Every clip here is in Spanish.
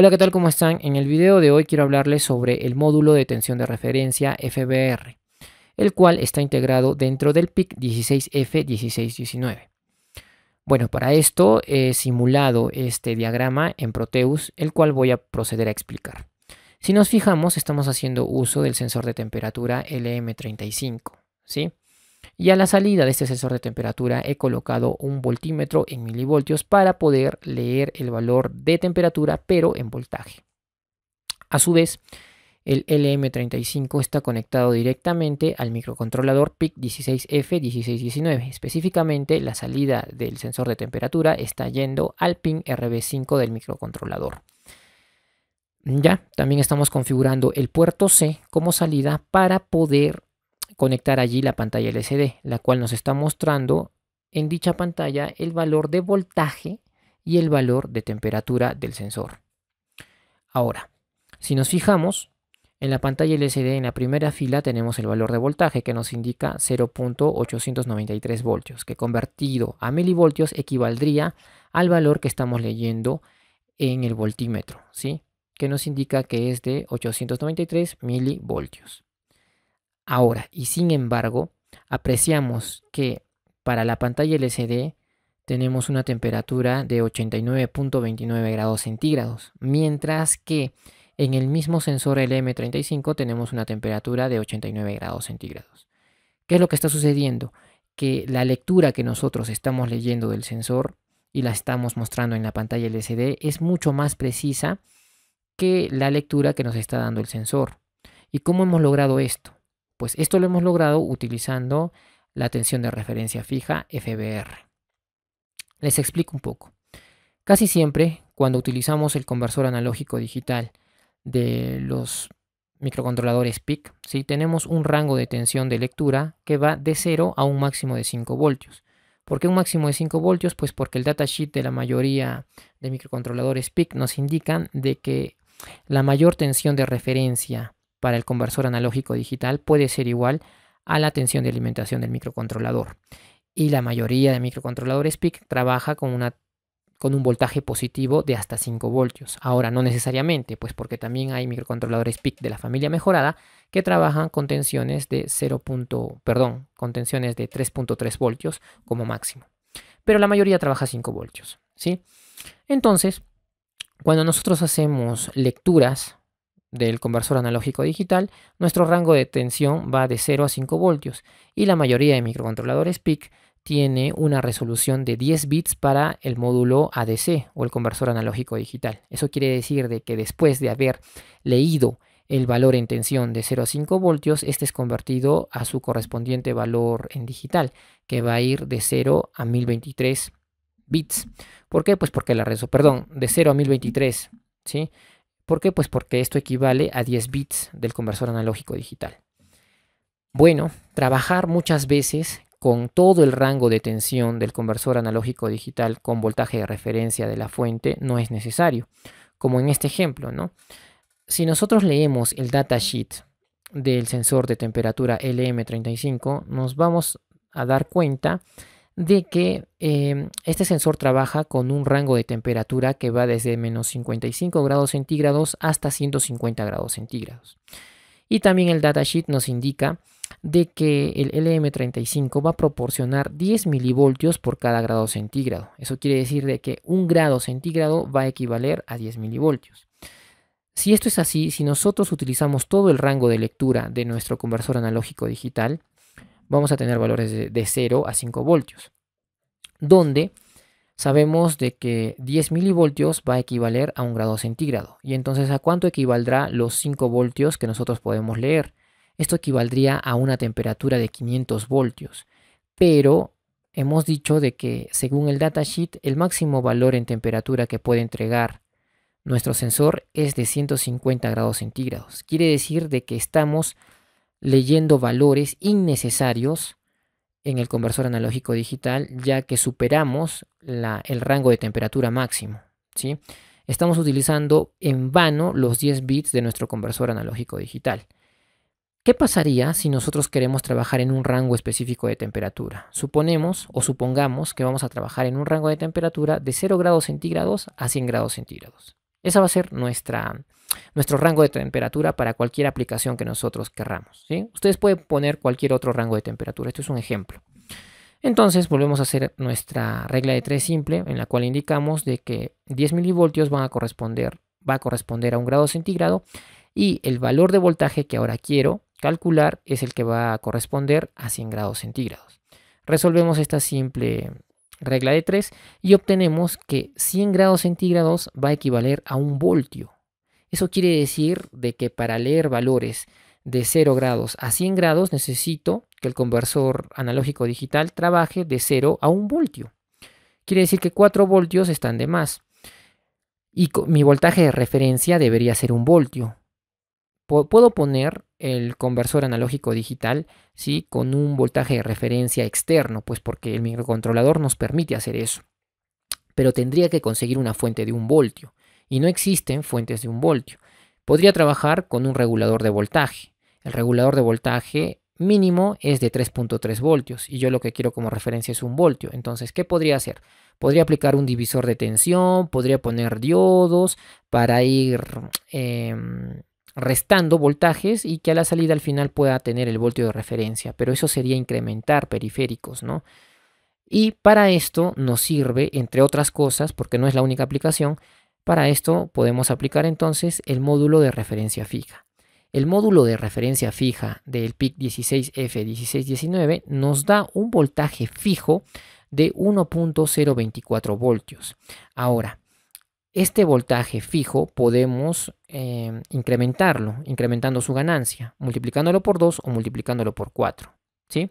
Hola, ¿qué tal? ¿Cómo están? En el video de hoy quiero hablarles sobre el módulo de tensión de referencia FBR, el cual está integrado dentro del PIC 16F1619. Bueno, para esto he simulado este diagrama en Proteus, el cual voy a proceder a explicar. Si nos fijamos, estamos haciendo uso del sensor de temperatura LM35, ¿sí? Y a la salida de este sensor de temperatura he colocado un voltímetro en milivoltios para poder leer el valor de temperatura pero en voltaje. A su vez, el LM35 está conectado directamente al microcontrolador PIC16F1619. Específicamente, la salida del sensor de temperatura está yendo al pin RB5 del microcontrolador. Ya, también estamos configurando el puerto C como salida para poder conectar allí la pantalla LCD, la cual nos está mostrando en dicha pantalla el valor de voltaje y el valor de temperatura del sensor. Ahora, si nos fijamos, en la pantalla LCD en la primera fila tenemos el valor de voltaje que nos indica 0.893 voltios, que convertido a milivoltios equivaldría al valor que estamos leyendo en el voltímetro, ¿sí? que nos indica que es de 893 milivoltios. Ahora, y sin embargo, apreciamos que para la pantalla LCD tenemos una temperatura de 89.29 grados centígrados, mientras que en el mismo sensor LM35 tenemos una temperatura de 89 grados centígrados. ¿Qué es lo que está sucediendo? Que la lectura que nosotros estamos leyendo del sensor y la estamos mostrando en la pantalla LCD es mucho más precisa que la lectura que nos está dando el sensor. ¿Y cómo hemos logrado esto? Pues esto lo hemos logrado utilizando la tensión de referencia fija FBR. Les explico un poco. Casi siempre, cuando utilizamos el conversor analógico digital de los microcontroladores PIC, tenemos un rango de tensión de lectura que va de 0 a un máximo de 5 voltios. ¿Por qué un máximo de 5 voltios? Pues porque el datasheet de la mayoría de microcontroladores PIC nos indican de que la mayor tensión de referencia para el conversor analógico digital puede ser igual a la tensión de alimentación del microcontrolador. Y la mayoría de microcontroladores PIC trabaja con, una, con un voltaje positivo de hasta 5 voltios. Ahora, no necesariamente, pues porque también hay microcontroladores PIC de la familia mejorada que trabajan con tensiones de 0. perdón, con tensiones de 3.3 voltios como máximo. Pero la mayoría trabaja 5 voltios, ¿sí? Entonces, cuando nosotros hacemos lecturas del conversor analógico digital, nuestro rango de tensión va de 0 a 5 voltios y la mayoría de microcontroladores PIC tiene una resolución de 10 bits para el módulo ADC o el conversor analógico digital. Eso quiere decir de que después de haber leído el valor en tensión de 0 a 5 voltios, este es convertido a su correspondiente valor en digital, que va a ir de 0 a 1023 bits. ¿Por qué? Pues porque la resolución, perdón, de 0 a 1023, ¿sí? ¿Por qué? Pues porque esto equivale a 10 bits del conversor analógico digital. Bueno, trabajar muchas veces con todo el rango de tensión del conversor analógico digital con voltaje de referencia de la fuente no es necesario, como en este ejemplo, ¿no? Si nosotros leemos el datasheet del sensor de temperatura LM35, nos vamos a dar cuenta de que em, este sensor trabaja con un rango de temperatura que va desde menos 55 grados centígrados hasta 150 grados centígrados. Y también el datasheet nos indica de que el LM35 va a proporcionar 10 milivoltios por cada grado centígrado. Eso quiere decir de que un grado centígrado va a equivaler a 10 milivoltios. Si esto es así, si nosotros utilizamos todo el rango de lectura de nuestro conversor analógico digital, vamos a tener valores de, 0 a 5 voltios, donde sabemos de que 10 milivoltios va a equivaler a un grado centígrado. Y entonces, ¿a cuánto equivaldrá los 5 voltios que nosotros podemos leer? Esto equivaldría a una temperatura de 500 voltios. Pero hemos dicho de que, según el datasheet, el máximo valor en temperatura que puede entregar nuestro sensor es de 150 grados centígrados. Quiere decir de que estamos leyendo valores innecesarios en el conversor analógico digital, ya que superamos el rango de temperatura máximo. Estamos utilizando en vano los 10 bits de nuestro conversor analógico digital. ¿Qué pasaría si nosotros queremos trabajar en un rango específico de temperatura? Suponemos o supongamos que vamos a trabajar en un rango de temperatura de 0 grados centígrados a 100 grados centígrados. Esa va a ser nuestra, nuestro rango de temperatura para cualquier aplicación que nosotros querramos. Ustedes pueden poner cualquier otro rango de temperatura. Esto es un ejemplo. Entonces volvemos a hacer nuestra regla de tres simple en la cual indicamos de que 10 milivoltios van a corresponder, va a corresponder a un grado centígrado y el valor de voltaje que ahora quiero calcular es el que va a corresponder a 100 grados centígrados. Resolvemos esta simple regla de 3, y obtenemos que 100 grados centígrados va a equivaler a un voltio. Eso quiere decir de que para leer valores de 0 grados a 100 grados necesito que el conversor analógico digital trabaje de 0 a 1 voltio. Quiere decir que 4 voltios están de más. Y mi voltaje de referencia debería ser un voltio. Puedo poner el conversor analógico digital ¿sí? con un voltaje de referencia externo, pues porque el microcontrolador nos permite hacer eso. Pero tendría que conseguir una fuente de un voltio, y no existen fuentes de un voltio. Podría trabajar con un regulador de voltaje. El regulador de voltaje mínimo es de 3.3 voltios y yo lo que quiero como referencia es un voltio. Entonces, ¿qué podría hacer? Podría aplicar un divisor de tensión, podría poner diodos para ir em, restando voltajes y que a la salida al final pueda tener el voltio de referencia, pero eso sería incrementar periféricos, ¿no? Y para esto nos sirve, entre otras cosas, porque no es la única aplicación, para esto podemos aplicar entonces el módulo de referencia fija. El módulo de referencia fija del PIC 16F1619 nos da un voltaje fijo de 1.024 voltios. Ahora, este voltaje fijo podemos eh, incrementarlo, incrementando su ganancia, multiplicándolo por 2 o multiplicándolo por 4. ¿sí?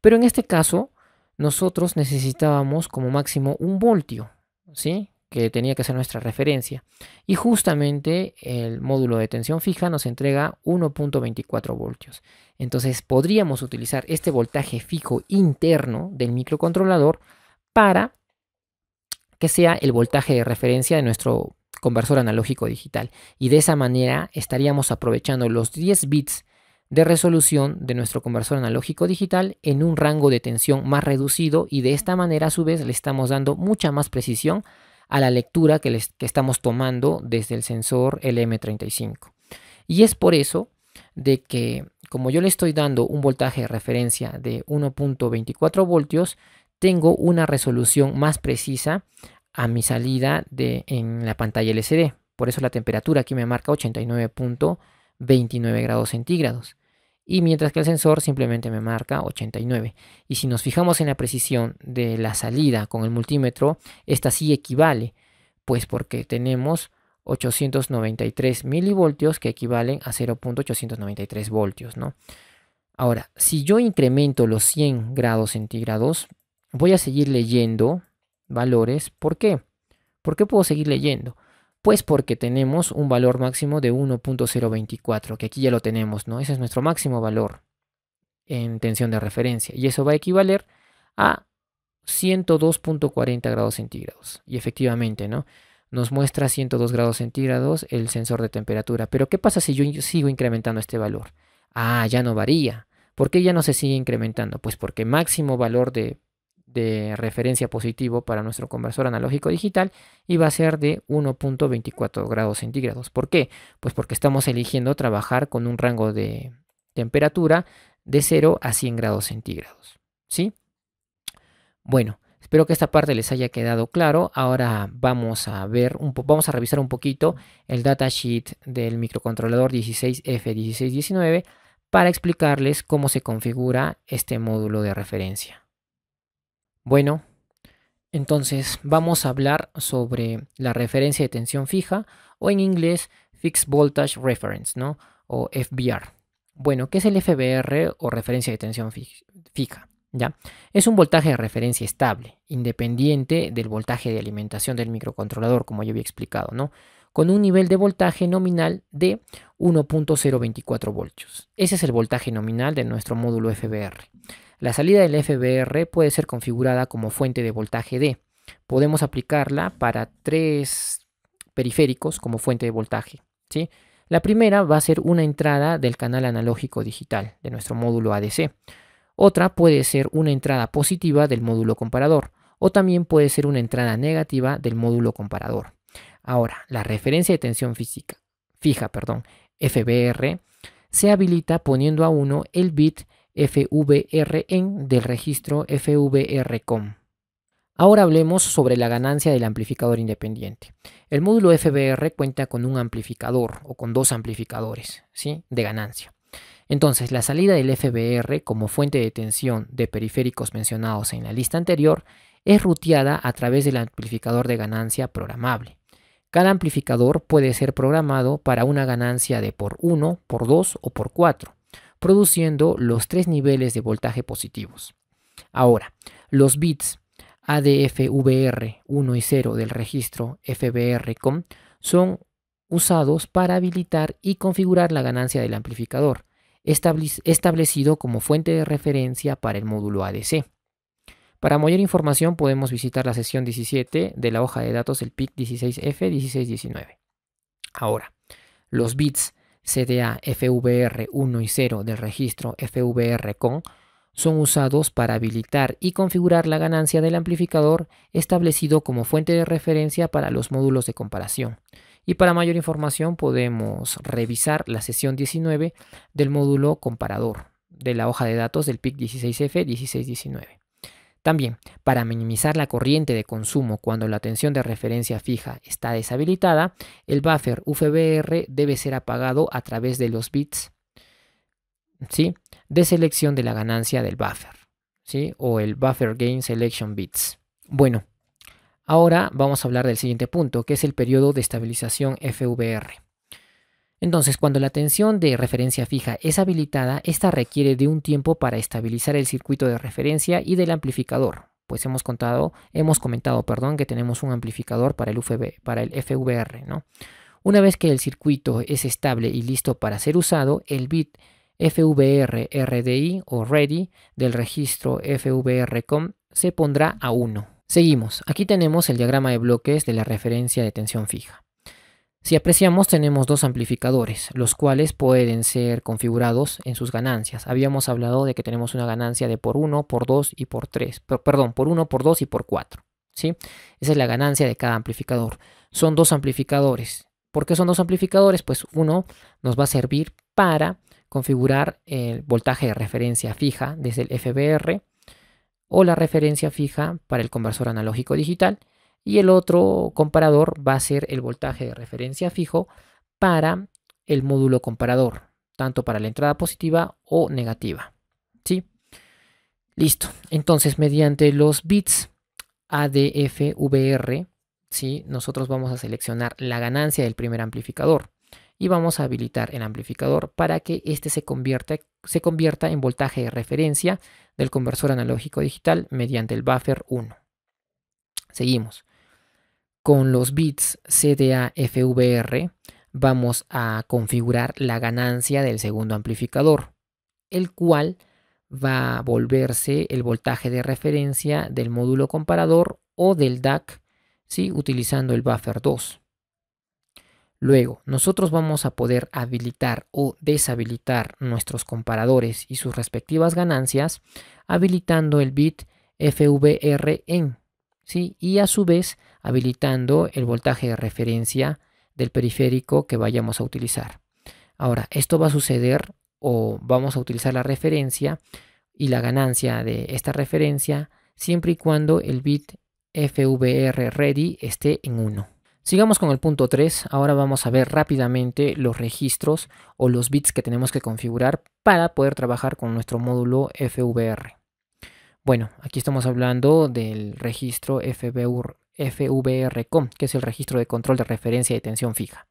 Pero en este caso, nosotros necesitábamos como máximo un voltio, ¿sí? que tenía que ser nuestra referencia. Y justamente el módulo de tensión fija nos entrega 1.24 voltios. Entonces podríamos utilizar este voltaje fijo interno del microcontrolador para que sea el voltaje de referencia de nuestro conversor analógico digital. Y de esa manera estaríamos aprovechando los 10 bits de resolución de nuestro conversor analógico digital en un rango de tensión más reducido y de esta manera a su vez le estamos dando mucha más precisión a la lectura que, estamos tomando desde el sensor LM35. Y es por eso de que como yo le estoy dando un voltaje de referencia de 1.24 voltios, tengo una resolución más precisa a mi salida de, en la pantalla LCD. Por eso la temperatura aquí me marca 89.29 grados centígrados. Y mientras que el sensor simplemente me marca 89. Y si nos fijamos en la precisión de la salida con el multímetro, esta sí equivale, pues porque tenemos 893 milivoltios que equivalen a 0.893 voltios, ¿no? Ahora, si yo incremento los 100 grados centígrados, voy a seguir leyendo valores. ¿Por qué? ¿Por qué puedo seguir leyendo? Pues porque tenemos un valor máximo de 1.024, que aquí ya lo tenemos, ¿no? Ese es nuestro máximo valor en tensión de referencia. Y eso va a equivaler a 102.40 grados centígrados. Y efectivamente, ¿no? Nos muestra 102 grados centígrados el sensor de temperatura. Pero ¿qué pasa si yo sigo incrementando este valor? Ah, ya no varía. ¿Por qué ya no se sigue incrementando? Pues porque máximo valor de de referencia positivo para nuestro conversor analógico digital y va a ser de 1.24 grados centígrados. ¿Por qué? Pues porque estamos eligiendo trabajar con un rango de temperatura de 0 a 100 grados centígrados. ¿Sí? Bueno, espero que esta parte les haya quedado claro. Ahora vamos a ver, un vamos a revisar un poquito el datasheet del microcontrolador 16F1619 para explicarles cómo se configura este módulo de referencia. Bueno, entonces vamos a hablar sobre la referencia de tensión fija o en inglés Fixed Voltage Reference, ¿no? O FBR. Bueno, ¿qué es el FBR o referencia de tensión fija? ¿Ya? Es un voltaje de referencia estable, independiente del voltaje de alimentación del microcontrolador, como ya había explicado, ¿no? Con un nivel de voltaje nominal de 1.024 voltios. Ese es el voltaje nominal de nuestro módulo FBR. La salida del FBR puede ser configurada como fuente de voltaje D. Podemos aplicarla para tres periféricos como fuente de voltaje. ¿sí? La primera va a ser una entrada del canal analógico digital de nuestro módulo ADC. Otra puede ser una entrada positiva del módulo comparador o también puede ser una entrada negativa del módulo comparador. Ahora, la referencia de tensión física, fija, perdón, FBR, se habilita poniendo a uno el bit FVRN del registro FVRCOM. Ahora hablemos sobre la ganancia del amplificador independiente. El módulo FBR cuenta con un amplificador o con dos amplificadores ¿sí? de ganancia. Entonces, la salida del FBR como fuente de tensión de periféricos mencionados en la lista anterior es ruteada a través del amplificador de ganancia programable. Cada amplificador puede ser programado para una ganancia de por 1, por 2 o por 4 produciendo los tres niveles de voltaje positivos. Ahora, los bits ADF-VR 1 y 0 del registro FBRCOM son usados para habilitar y configurar la ganancia del amplificador, establecido como fuente de referencia para el módulo ADC. Para mayor información podemos visitar la sesión 17 de la hoja de datos del PIC 16F1619. Ahora, los bits CDA, FVR 1 y 0 del registro FVR-CON son usados para habilitar y configurar la ganancia del amplificador establecido como fuente de referencia para los módulos de comparación. Y para mayor información podemos revisar la sesión 19 del módulo comparador de la hoja de datos del PIC 16F 1619. También, para minimizar la corriente de consumo cuando la tensión de referencia fija está deshabilitada, el buffer UFBR debe ser apagado a través de los bits de selección de la ganancia del buffer o el buffer gain selection bits. Bueno, ahora vamos a hablar del siguiente punto, que es el periodo de estabilización FVR. Entonces, cuando la tensión de referencia fija es habilitada, esta requiere de un tiempo para estabilizar el circuito de referencia y del amplificador, pues hemos contado, hemos comentado, perdón, que tenemos un amplificador para el FVR, Una vez que el circuito es estable y listo para ser usado, el bit FVR o ready del registro FVRCOM se pondrá a 1. Seguimos. Aquí tenemos el diagrama de bloques de la referencia de tensión fija. Si apreciamos, tenemos dos amplificadores, los cuales pueden ser configurados en sus ganancias. Habíamos hablado de que tenemos una ganancia de por 1, por 2 y por 3. Perdón, por 1, por 2 y por 4. ¿sí? Esa es la ganancia de cada amplificador. Son dos amplificadores. ¿Por qué son dos amplificadores? Pues uno nos va a servir para configurar el voltaje de referencia fija desde el FBR o la referencia fija para el conversor analógico digital y el otro comparador va a ser el voltaje de referencia fijo para el módulo comparador, tanto para la entrada positiva o negativa. ¿Sí? Listo. Entonces, mediante los bits ADFVR, ¿sí? nosotros vamos a seleccionar la ganancia del primer amplificador y vamos a habilitar el amplificador para que este se convierta, se convierta en voltaje de referencia del conversor analógico digital mediante el buffer 1. Seguimos. Con los bits CDA-FVR vamos a configurar la ganancia del segundo amplificador, el cual va a volverse el voltaje de referencia del módulo comparador o del DAC, utilizando el buffer 2. Luego, nosotros vamos a poder habilitar o deshabilitar nuestros comparadores y sus respectivas ganancias habilitando el bit FVRN y a su vez habilitando el voltaje de referencia del periférico que vayamos a utilizar. Ahora, esto va a suceder o vamos a utilizar la referencia y la ganancia de esta referencia siempre y cuando el bit FVR ready esté en 1. Sigamos con el punto 3, ahora vamos a ver rápidamente los registros o los bits que tenemos que configurar para poder trabajar con nuestro módulo FVR. Bueno, aquí estamos hablando del registro fvr FVRCOM, que es el registro de control de referencia de tensión fija.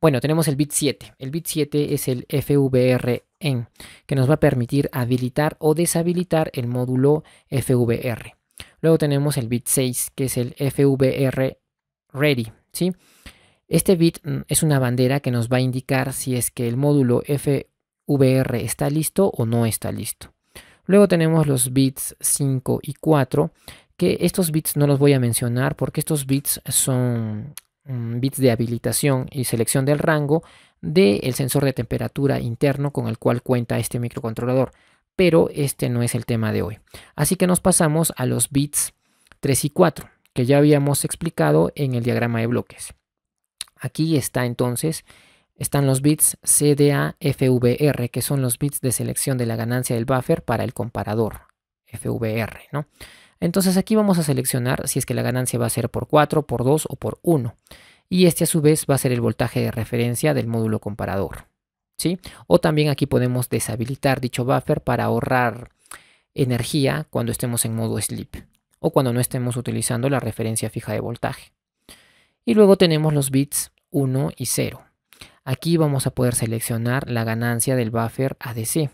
Bueno, tenemos el bit 7. El bit 7 es el FVRN, que nos va a permitir habilitar o deshabilitar el módulo FVR. Luego tenemos el bit 6, que es el FVR Ready, ¿sí? Este bit mm, es una bandera que nos va a indicar si es que el módulo FVR está listo o no está listo. Luego tenemos los bits 5 y 4, que estos bits no los voy a mencionar porque estos bits son mm, bits de habilitación y selección del rango del sensor de temperatura interno con el cual cuenta este microcontrolador. Pero este no es el tema de hoy. Así que nos pasamos a los bits 3 y 4, que ya habíamos explicado en el diagrama de bloques. Aquí está entonces están los bits cda que son los bits de selección de la ganancia del buffer para el comparador FVR, ¿no? Entonces aquí vamos a seleccionar si es que la ganancia va a ser por 4, por 2 o por 1. Y este a su vez va a ser el voltaje de referencia del módulo comparador. ¿sí? O también aquí podemos deshabilitar dicho buffer para ahorrar energía cuando estemos en modo sleep o cuando no estemos utilizando la referencia fija de voltaje. Y luego tenemos los bits 1 y 0. Aquí vamos a poder seleccionar la ganancia del buffer ADC.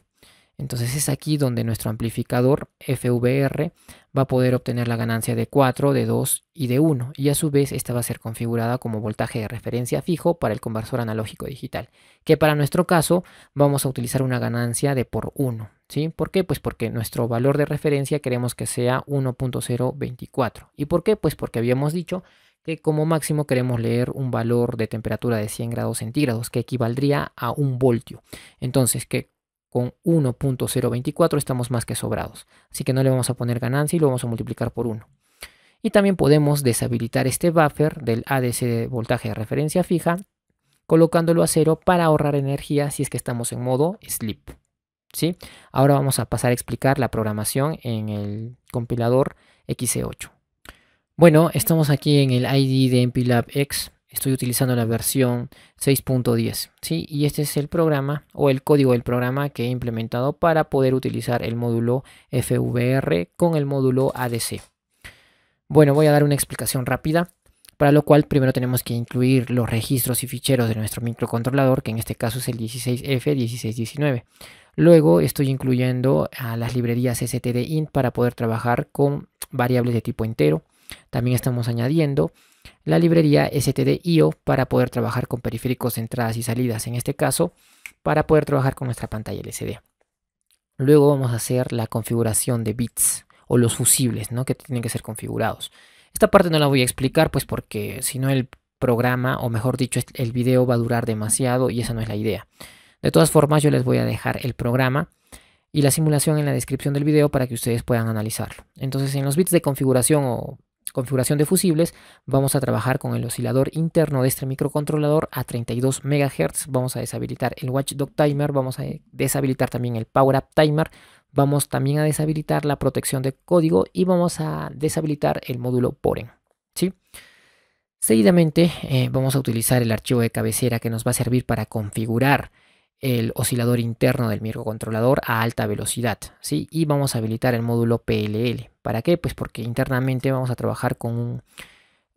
Entonces es aquí donde nuestro amplificador FVR va a poder obtener la ganancia de 4, de 2 y de 1. Y a su vez esta va a ser configurada como voltaje de referencia fijo para el conversor analógico digital. Que para nuestro caso vamos a utilizar una ganancia de por 1. ¿sí? ¿Por qué? Pues porque nuestro valor de referencia queremos que sea 1.024. ¿Y por qué? Pues porque habíamos dicho que como máximo queremos leer un valor de temperatura de 100 grados centígrados, que equivaldría a un voltio. Entonces, que con 1.024 estamos más que sobrados. Así que no le vamos a poner ganancia y lo vamos a multiplicar por 1. Y también podemos deshabilitar este buffer del ADC de voltaje de referencia fija, colocándolo a 0 para ahorrar energía si es que estamos en modo sleep. ¿sí? Ahora vamos a pasar a explicar la programación en el compilador xc 8 bueno, estamos aquí en el ID de MPLAB X. Estoy utilizando la versión 6.10, ¿sí? Y este es el programa o el código del programa que he implementado para poder utilizar el módulo FVR con el módulo ADC. Bueno, voy a dar una explicación rápida, para lo cual primero tenemos que incluir los registros y ficheros de nuestro microcontrolador, que en este caso es el 16F1619. Luego estoy incluyendo a las librerías stdint para poder trabajar con variables de tipo entero también estamos añadiendo la librería stdio para poder trabajar con periféricos de entradas y salidas, en este caso, para poder trabajar con nuestra pantalla LCD. Luego vamos a hacer la configuración de bits o los fusibles ¿no? que tienen que ser configurados. Esta parte no la voy a explicar pues porque si no el programa o mejor dicho el video va a durar demasiado y esa no es la idea. De todas formas yo les voy a dejar el programa y la simulación en la descripción del video para que ustedes puedan analizarlo. Entonces en los bits de configuración o configuración de fusibles, vamos a trabajar con el oscilador interno de este microcontrolador a 32 MHz, vamos a deshabilitar el watchdog timer, vamos a deshabilitar también el power up timer, vamos también a deshabilitar la protección de código y vamos a deshabilitar el módulo POREN. Seguidamente eh, vamos a utilizar el archivo de cabecera que nos va a servir para configurar el oscilador interno del microcontrolador a alta velocidad, ¿sí? Y vamos a habilitar el módulo PLL. ¿Para qué? Pues porque internamente vamos a trabajar con un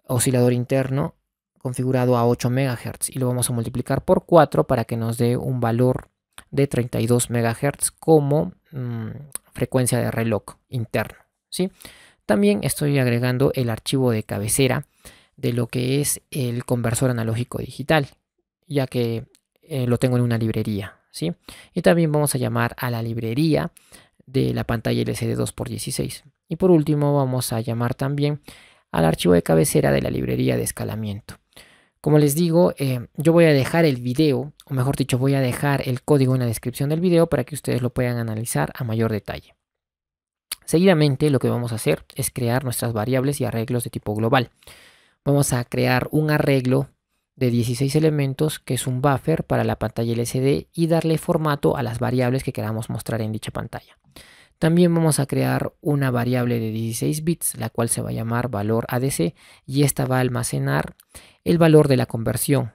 oscilador interno configurado a 8 MHz y lo vamos a multiplicar por 4 para que nos dé un valor de 32 MHz como mm, frecuencia de reloj interno, ¿sí? También estoy agregando el archivo de cabecera de lo que es el conversor analógico digital, ya que eh, lo tengo en una librería, ¿sí? Y también vamos a llamar a la librería de la pantalla LCD 2x16. Y por último vamos a llamar también al archivo de cabecera de la librería de escalamiento. Como les digo, eh, yo voy a dejar el video, o mejor dicho, voy a dejar el código en la descripción del video para que ustedes lo puedan analizar a mayor detalle. Seguidamente lo que vamos a hacer es crear nuestras variables y arreglos de tipo global. Vamos a crear un arreglo de 16 elementos, que es un buffer para la pantalla LCD y darle formato a las variables que queramos mostrar en dicha pantalla. También vamos a crear una variable de 16 bits, la cual se va a llamar valor ADC y esta va a almacenar el valor de la conversión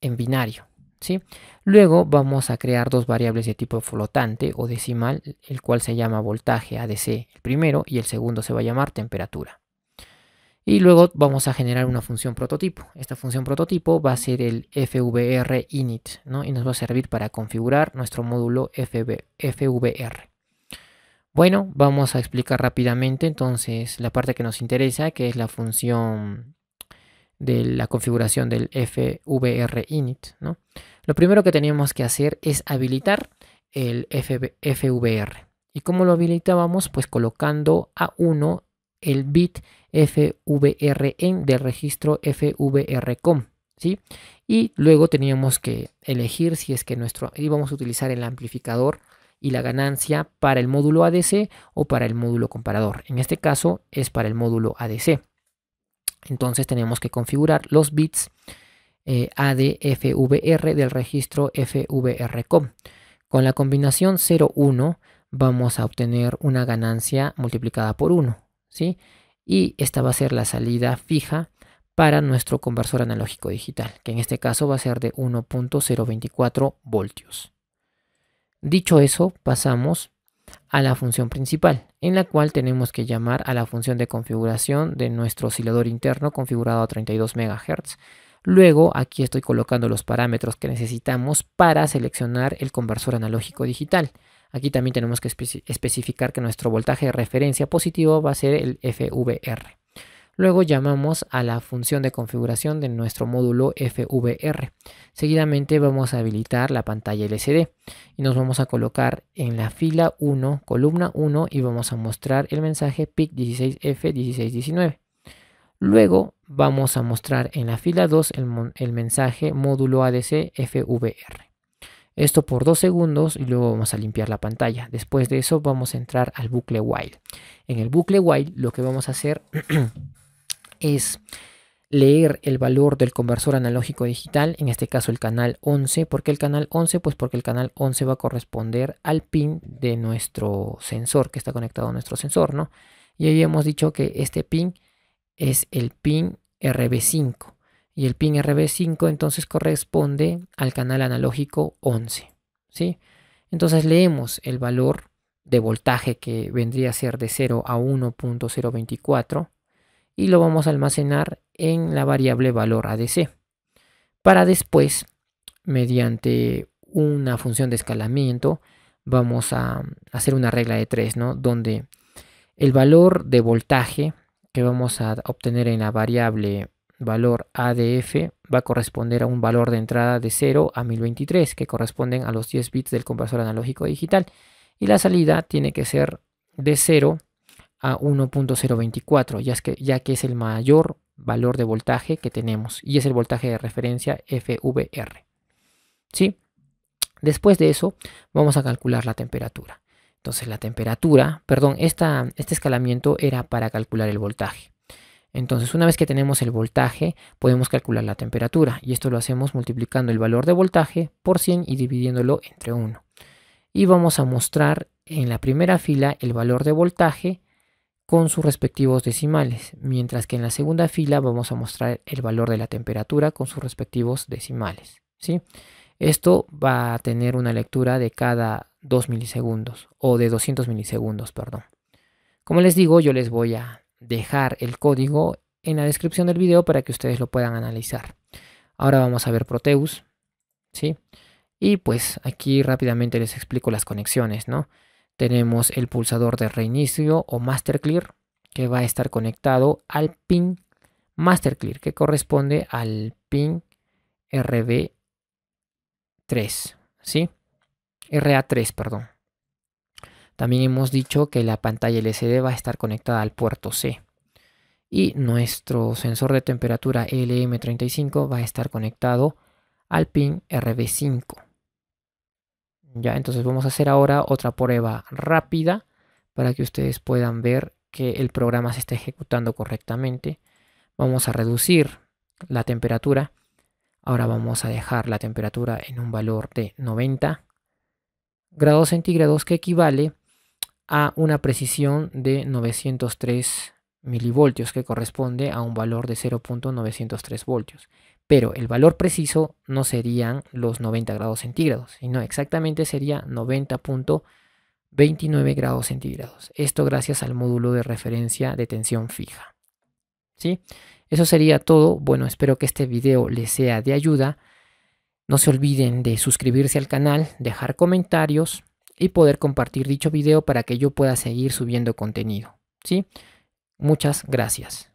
en binario. ¿sí? Luego vamos a crear dos variables de tipo flotante o decimal, el cual se llama voltaje ADC el primero y el segundo se va a llamar temperatura. Y luego vamos a generar una función prototipo. Esta función prototipo va a ser el fvr init, ¿no? Y nos va a servir para configurar nuestro módulo fvr. Bueno, vamos a explicar rápidamente entonces la parte que nos interesa, que es la función de la configuración del fvr init, ¿no? Lo primero que tenemos que hacer es habilitar el fvr. ¿Y cómo lo habilitábamos? Pues colocando a 1 el bit FVRN del registro FVRCOM. ¿sí? Y luego teníamos que elegir si es que nuestro íbamos a utilizar el amplificador y la ganancia para el módulo ADC o para el módulo comparador. En este caso es para el módulo ADC. Entonces tenemos que configurar los bits eh, ADFVR del registro FVRCOM. Con la combinación 0,1 vamos a obtener una ganancia multiplicada por 1. ¿sí? y esta va a ser la salida fija para nuestro conversor analógico digital, que en este caso va a ser de 1.024 voltios. Dicho eso, pasamos a la función principal, en la cual tenemos que llamar a la función de configuración de nuestro oscilador interno configurado a 32 MHz. Luego, aquí estoy colocando los parámetros que necesitamos para seleccionar el conversor analógico digital. Aquí también tenemos que especificar que nuestro voltaje de referencia positivo va a ser el FVR. Luego llamamos a la función de configuración de nuestro módulo FVR. Seguidamente vamos a habilitar la pantalla LCD y nos vamos a colocar en la fila 1, columna 1 y vamos a mostrar el mensaje PIC 16F1619. Luego vamos a mostrar en la fila 2 el mensaje módulo ADC FVR. Esto por dos segundos y luego vamos a limpiar la pantalla. Después de eso vamos a entrar al bucle while. En el bucle while lo que vamos a hacer es leer el valor del conversor analógico digital, en este caso el canal 11. ¿Por qué el canal 11? Pues porque el canal 11 va a corresponder al pin de nuestro sensor que está conectado a nuestro sensor, ¿no? Y ahí hemos dicho que este pin es el pin RB5 y el pin RB5 entonces corresponde al canal analógico 11. ¿sí? Entonces leemos el valor de voltaje que vendría a ser de 0 a 1.024 y lo vamos a almacenar en la variable valor ADC para después mediante una función de escalamiento vamos a hacer una regla de 3 ¿no? donde el valor de voltaje que vamos a obtener en la variable valor ADF va a corresponder a un valor de entrada de 0 a 1023 que corresponden a los 10 bits del conversor analógico digital y la salida tiene que ser de 0 a 1.024 ya, que, ya que es el mayor valor de voltaje que tenemos y es el voltaje de referencia FVR. ¿Sí? Después de eso vamos a calcular la temperatura. Entonces la temperatura, perdón, este escalamiento era para calcular el voltaje. Entonces, una vez que tenemos el voltaje, podemos calcular la temperatura y esto lo hacemos multiplicando el valor de voltaje por 100 y dividiéndolo entre 1. Y vamos a mostrar en la primera fila el valor de voltaje con sus respectivos decimales, mientras que en la segunda fila vamos a mostrar el valor de la temperatura con sus respectivos decimales. ¿sí? Esto va a tener una lectura de cada 2 milisegundos o de 200 milisegundos, perdón. Como les digo, yo les voy a dejar el código en la descripción del video para que ustedes lo puedan analizar. Ahora vamos a ver Proteus, ¿sí? Y pues aquí rápidamente les explico las conexiones, ¿no? Tenemos el pulsador de reinicio o master clear que va a estar conectado al pin master clear que corresponde al pin RB3, ¿sí? RA3, perdón. También hemos dicho que la pantalla LCD va a estar conectada al puerto C. Y nuestro sensor de temperatura LM35 va a estar conectado al pin RB5. Ya, entonces vamos a hacer ahora otra prueba rápida para que ustedes puedan ver que el programa se está ejecutando correctamente. Vamos a reducir la temperatura. Ahora vamos a dejar la temperatura en un valor de 90 grados centígrados que equivale a una precisión de 903 milivoltios que corresponde a un valor de 0.903 voltios. Pero el valor preciso no serían los 90 grados centígrados, sino exactamente sería 90.29 grados centígrados. Esto gracias al módulo de referencia de tensión fija. ¿Sí? Eso sería todo. Bueno, espero que este video les sea de ayuda. No se olviden de suscribirse al canal, dejar comentarios y poder compartir dicho video para que yo pueda seguir subiendo contenido. ¿sí? Muchas gracias.